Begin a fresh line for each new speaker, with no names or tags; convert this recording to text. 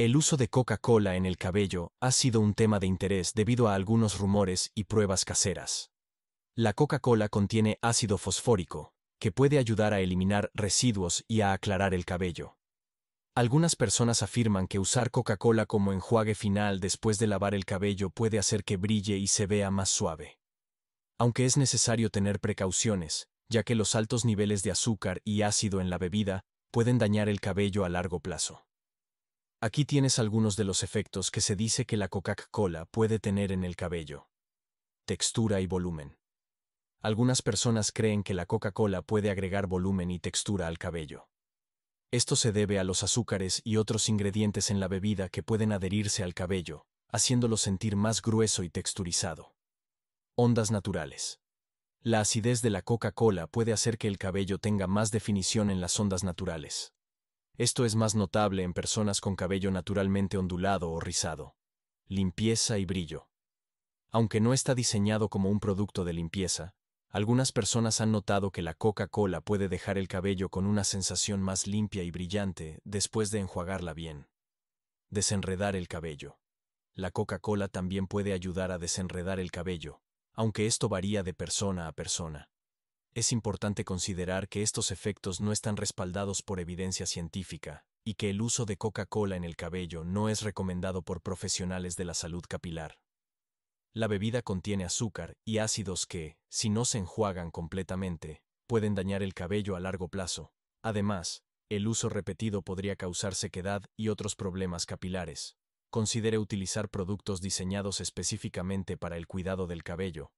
El uso de Coca-Cola en el cabello ha sido un tema de interés debido a algunos rumores y pruebas caseras. La Coca-Cola contiene ácido fosfórico, que puede ayudar a eliminar residuos y a aclarar el cabello. Algunas personas afirman que usar Coca-Cola como enjuague final después de lavar el cabello puede hacer que brille y se vea más suave. Aunque es necesario tener precauciones, ya que los altos niveles de azúcar y ácido en la bebida pueden dañar el cabello a largo plazo. Aquí tienes algunos de los efectos que se dice que la Coca-Cola puede tener en el cabello. Textura y volumen. Algunas personas creen que la Coca-Cola puede agregar volumen y textura al cabello. Esto se debe a los azúcares y otros ingredientes en la bebida que pueden adherirse al cabello, haciéndolo sentir más grueso y texturizado. Ondas naturales. La acidez de la Coca-Cola puede hacer que el cabello tenga más definición en las ondas naturales. Esto es más notable en personas con cabello naturalmente ondulado o rizado. Limpieza y brillo. Aunque no está diseñado como un producto de limpieza, algunas personas han notado que la Coca-Cola puede dejar el cabello con una sensación más limpia y brillante después de enjuagarla bien. Desenredar el cabello. La Coca-Cola también puede ayudar a desenredar el cabello, aunque esto varía de persona a persona es importante considerar que estos efectos no están respaldados por evidencia científica y que el uso de Coca-Cola en el cabello no es recomendado por profesionales de la salud capilar. La bebida contiene azúcar y ácidos que, si no se enjuagan completamente, pueden dañar el cabello a largo plazo. Además, el uso repetido podría causar sequedad y otros problemas capilares. Considere utilizar productos diseñados específicamente para el cuidado del cabello,